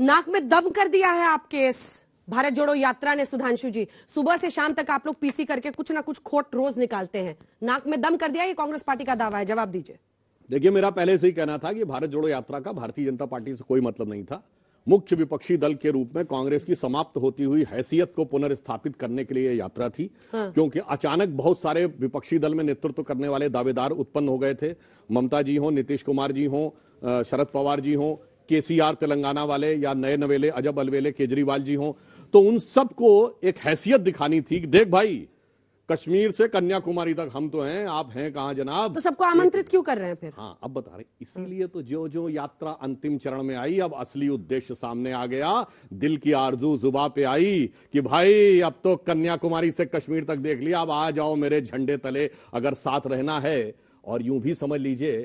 नाक में दम कर दिया है आपके इस भारत जोड़ो यात्रा ने सुधांशु जी सुबह से शाम तक आप लोग पीसी करके कुछ ना कुछ खोट रोज निकालते हैं नाक में दम कर दिया ये कांग्रेस पार्टी का दावा है जवाब दीजिए देखिए मेरा पहले से ही कहना था कि भारत जोड़ो यात्रा का भारतीय जनता पार्टी से कोई मतलब नहीं था मुख्य विपक्षी दल के रूप में कांग्रेस की समाप्त होती हुई हैसियत को पुनर्स्थापित करने के लिए यात्रा थी हाँ। क्योंकि अचानक बहुत सारे विपक्षी दल में नेतृत्व करने वाले दावेदार उत्पन्न हो गए थे ममता जी हो नीतीश कुमार जी हो शरद पवार जी हों केसीआर तेलंगाना वाले या नए नवेले अजब अलवेले केजरीवाल जी हों तो उन सबको एक हैसियत दिखानी थी देख भाई कश्मीर से कन्याकुमारी तक हम तो हैं आप हैं कहा जनाब तो सबको आमंत्रित क्यों कर रहे हैं फिर हाँ अब बता रहे इसीलिए तो जो जो यात्रा अंतिम चरण में आई अब असली उद्देश्य सामने आ गया दिल की आरजू जुबा पे आई कि भाई अब तो कन्याकुमारी से कश्मीर तक देख लिया अब आ जाओ मेरे झंडे तले अगर साथ रहना है और यूं भी समझ लीजिए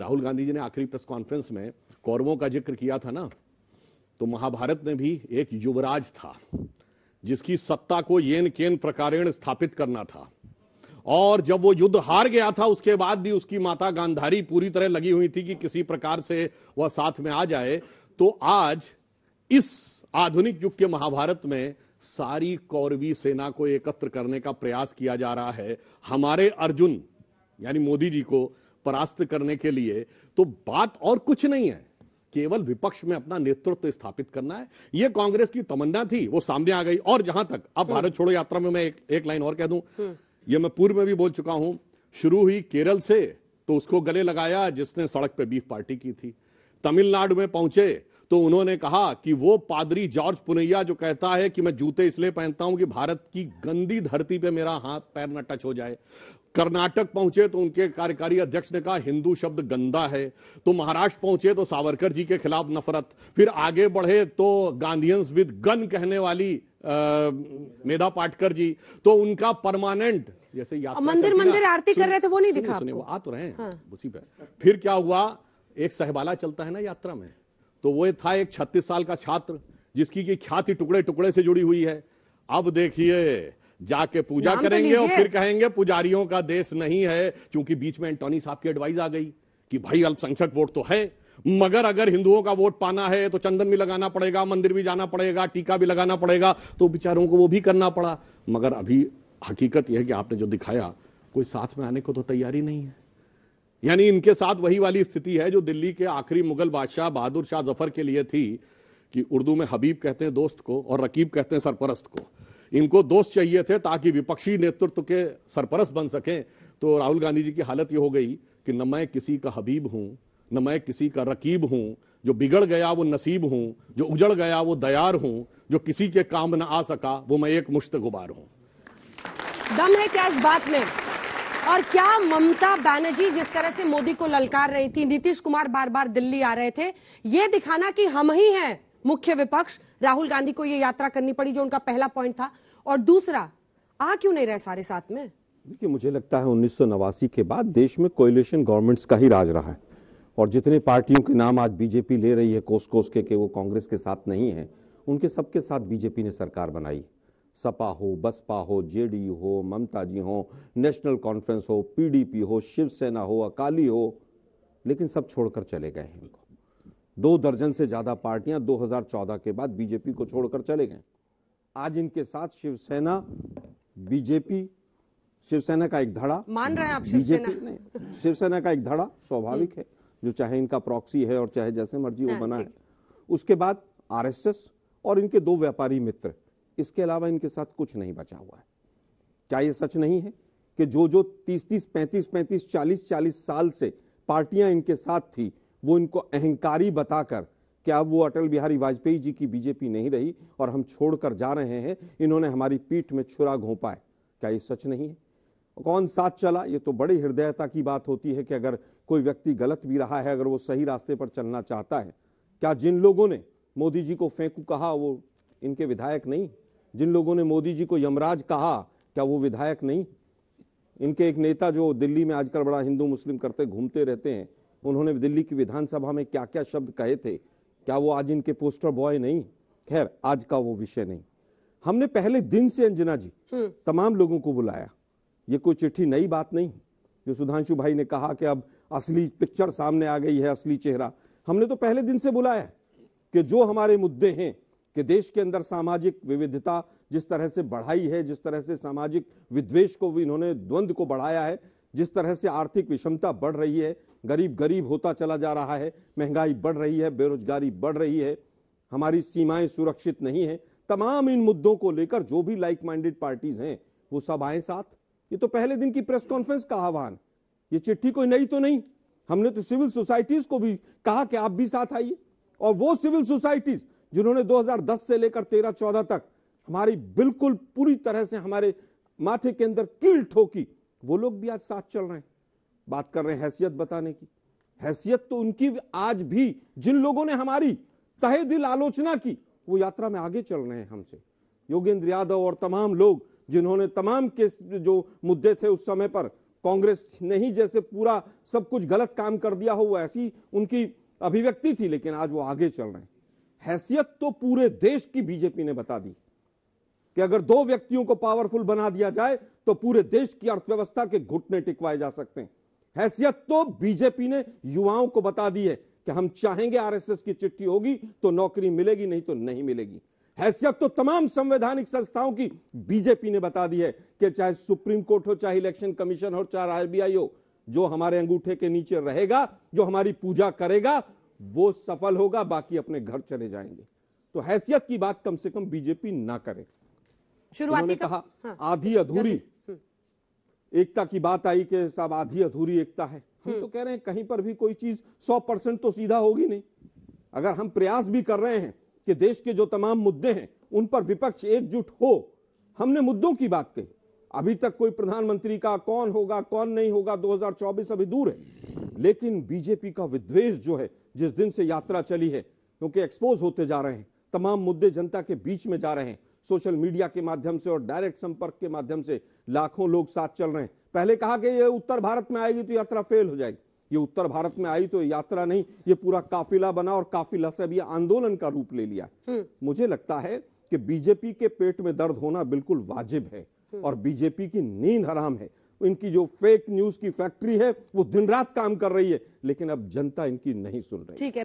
राहुल गांधी जी ने आखिरी प्रेस कॉन्फ्रेंस में कौरवों का जिक्र किया था ना तो महाभारत में भी एक युवराज था जिसकी सत्ता को येन केन प्रकारेण स्थापित करना था और जब वो युद्ध हार गया था उसके बाद भी उसकी माता गांधारी पूरी तरह लगी हुई थी कि किसी प्रकार से वह साथ में आ जाए तो आज इस आधुनिक युग के महाभारत में सारी कौरवी सेना को एकत्र करने का प्रयास किया जा रहा है हमारे अर्जुन यानी मोदी जी को परास्त करने के लिए तो बात और कुछ नहीं है केवल विपक्ष में अपना नेतृत्व तो स्थापित करना है यह कांग्रेस की तमन्ना थी वो सामने आ गई और जहां तक अब भारत छोड़ो यात्रा में मैं एक, एक लाइन और कह दूं ये मैं पूर्व में भी बोल चुका हूं शुरू हुई केरल से तो उसको गले लगाया जिसने सड़क पर बीफ पार्टी की थी तमिलनाडु में पहुंचे तो उन्होंने कहा कि वो पादरी जॉर्ज पुनैया जो कहता है कि मैं जूते इसलिए पहनता हूं कि भारत की गंदी धरती पे मेरा हाथ पैर न टच हो जाए कर्नाटक पहुंचे तो उनके कार्यकारी अध्यक्ष ने कहा हिंदू शब्द गंदा है तो महाराष्ट्र पहुंचे तो सावरकर जी के खिलाफ नफरत फिर आगे बढ़े तो गांधियंस विद गन कहने वाली आ, मेधा पाटकर जी तो उनका परमानेंट जैसे मंदिर मंदिर आरती कर रहे थे वो नहीं दिखा सुने, सुने वो आ तो रहे हैं हाँ। उसी पर फिर क्या हुआ एक सहबाला चलता है ना यात्रा में तो वो था एक छत्तीस साल का छात्र जिसकी की ख्याति टुकड़े टुकड़े से जुड़ी हुई है अब देखिए जाके पूजा तो करेंगे और फिर कहेंगे पुजारियों का देश नहीं है क्योंकि बीच में एंटोनी साहब की एडवाइस आ गई कि भाई अल्पसंख्यक वोट तो है मगर अगर हिंदुओं का वोट पाना है तो चंदन भी लगाना पड़ेगा मंदिर भी जाना पड़ेगा टीका भी लगाना पड़ेगा तो बेचारों को वो भी करना पड़ा मगर अभी हकीकत यह है कि आपने जो दिखाया कोई साथ में आने को तो तैयारी नहीं है यानी इनके साथ वही वाली स्थिति है जो दिल्ली के आखिरी मुगल बादशाह बहादुर शाह जफर के लिए थी कि उर्दू में हबीब कहते हैं दोस्त को और रकीब कहते हैं सरपरस्त को इनको दोस्त चाहिए थे ताकि विपक्षी नेतृत्व के सरपरस्त बन सकें तो राहुल गांधी जी की हालत ये हो गई कि न मैं किसी का हबीब हूँ न मैं किसी का रकीब हूँ जो बिगड़ गया वो नसीब हूँ जो उजड़ गया वो दयार हूँ जो किसी के काम न आ सका वो मैं एक मुश्त गुबार हूँ दम है क्या इस बात में और क्या ममता बनर्जी जिस तरह से मोदी को ललकार रही थी नीतीश कुमार बार बार दिल्ली आ रहे थे ये दिखाना कि हम ही हैं मुख्य विपक्ष राहुल गांधी को ये यात्रा करनी पड़ी जो उनका पहला पॉइंट था और दूसरा आ क्यों नहीं रहे सारे साथ में देखिए मुझे लगता है उन्नीस के बाद देश में कोयलेशन गवर्नमेंट्स का ही राज रहा है और जितने पार्टियों के नाम आज बीजेपी ले रही है कोस कोस के, के वो कांग्रेस के साथ नहीं है उनके सबके साथ बीजेपी ने सरकार बनाई सपा हो बसपा हो जेडीयू हो ममता जी हो नेशनल कॉन्फ्रेंस हो पीडीपी हो शिवसेना हो अकाली हो लेकिन सब छोड़कर चले गए हैं इनको दो दर्जन से ज़्यादा पार्टियां 2014 के बाद बीजेपी को छोड़कर चले गए आज इनके साथ शिवसेना बीजेपी शिवसेना का एक धड़ा मान रहे हैं आप शिवसेना शिवसेना का एक धड़ा स्वाभाविक है जो चाहे इनका प्रॉक्सी है और चाहे जैसे मर्जी वो हाँ, बना है उसके बाद आरएसएस और इनके दो व्यापारी मित्र इसके अलावा इनके साथ कुछ नहीं बचा हुआ है क्या ये सच नहीं है कि जो जो 30 तीस 35 35 40 40 साल से पार्टियां इनके साथ थी वो इनको अहंकारी बताकर क्या वो अटल बिहारी वाजपेयी जी की बीजेपी नहीं रही और हम छोड़कर जा रहे हैं इन्होंने हमारी पीठ में छुरा घोपा है क्या ये सच नहीं है कौन साथ चला ये तो बड़ी हृदयता की बात होती है कि अगर कोई व्यक्ति गलत भी रहा है अगर वो सही रास्ते पर चलना चाहता है क्या जिन लोगों ने मोदी जी को फेंकू कहा वो इनके विधायक नहीं जिन लोगों ने मोदी जी को यमराज कहा क्या वो विधायक नहीं इनके एक नेता जो दिल्ली में आजकल बड़ा हिंदू मुस्लिम करते घूमते रहते हैं उन्होंने दिल्ली की विधानसभा में क्या क्या शब्द कहे थे क्या वो आज इनके पोस्टर बॉय नहीं खैर आज का वो विषय नहीं हमने पहले दिन से अंजना जी हम्म। तमाम लोगों को बुलाया ये कोई चिट्ठी नई बात नहीं जो सुधांशु भाई ने कहा कि अब असली पिक्चर सामने आ गई है असली चेहरा हमने तो पहले दिन से बुलाया कि जो हमारे मुद्दे हैं कि देश के अंदर सामाजिक विविधता जिस तरह से बढ़ाई है जिस तरह से सामाजिक विद्वेश को भी इन्होंने द्वंद्व को बढ़ाया है जिस तरह से आर्थिक विषमता बढ़ रही है गरीब गरीब होता चला जा रहा है महंगाई बढ़ रही है बेरोजगारी बढ़ रही है हमारी सीमाएं सुरक्षित नहीं है तमाम इन मुद्दों को लेकर जो भी लाइक माइंडेड पार्टीज हैं वो सब आए साथ ये तो पहले दिन की प्रेस कॉन्फ्रेंस का आह्वान ये चिट्ठी कोई नई तो नहीं हमने तो सिविल सोसाइटीज को भी कहा कि आप भी साथ आइए और वो सिविल सोसाइटीज जिन्होंने 2010 से लेकर 13-14 तक हमारी बिल्कुल पूरी तरह से हमारे माथे के अंदर कील ठोकी वो लोग भी आज साथ चल रहे हैं बात कर रहे हैं हैसियत बताने की हैसियत तो उनकी आज भी जिन लोगों ने हमारी तहे दिल आलोचना की वो यात्रा में आगे चल रहे हैं हमसे योगेंद्र यादव और तमाम लोग जिन्होंने तमाम के जो मुद्दे थे उस समय पर कांग्रेस ने ही जैसे पूरा सब कुछ गलत काम कर दिया हो वो ऐसी उनकी अभिव्यक्ति थी लेकिन आज वो आगे चल रहे हैं हैसियत तो पूरे देश की बीजेपी ने बता दी कि अगर दो व्यक्तियों को पावरफुल बना दिया जाए तो पूरे देश की अर्थव्यवस्था के घुटने टिकवाए जा सकते हैं हैसियत तो बीजेपी ने युवाओं को बता दी है कि हम चाहेंगे आरएसएस की चिट्ठी होगी तो नौकरी मिलेगी नहीं तो नहीं मिलेगी हैसियत तो तमाम संवैधानिक संस्थाओं की बीजेपी ने बता दी है कि चाहे सुप्रीम कोर्ट हो चाहे इलेक्शन कमीशन हो चाहे आरबीआई हो जो हमारे अंगूठे के नीचे रहेगा जो हमारी पूजा करेगा वो सफल होगा बाकी अपने घर चले जाएंगे तो हैसियत की बात कम से कम बीजेपी ना करे शुरुआती कहा हाँ, आधी अधूरी हम्म। एकता की बात आई कि साहब आधी अधूरी एकता है हम हम्म। तो कह रहे हैं कहीं पर भी कोई चीज सौ परसेंट तो सीधा होगी नहीं अगर हम प्रयास भी कर रहे हैं कि देश के जो तमाम मुद्दे हैं उन पर विपक्ष एकजुट हो हमने मुद्दों की बात कही अभी तक कोई प्रधानमंत्री का कौन होगा कौन नहीं होगा 2024 अभी दूर है लेकिन बीजेपी का विद्वेष जो है जिस दिन से यात्रा चली है क्योंकि एक्सपोज होते जा रहे हैं तमाम मुद्दे जनता के बीच में जा रहे हैं सोशल मीडिया के माध्यम से और डायरेक्ट संपर्क के माध्यम से लाखों लोग साथ चल रहे हैं पहले कहा कि ये उत्तर भारत में आएगी तो यात्रा फेल हो जाएगी ये उत्तर भारत में आई तो यात्रा नहीं ये पूरा काफिला बना और काफिला से भी आंदोलन का रूप ले लिया हम्म। मुझे लगता है कि बीजेपी के पेट में दर्द होना बिल्कुल वाजिब है हम्म। और बीजेपी की नींद हराम है इनकी जो फेक न्यूज की फैक्ट्री है वो दिन रात काम कर रही है लेकिन अब जनता इनकी नहीं सुन रही ठीक है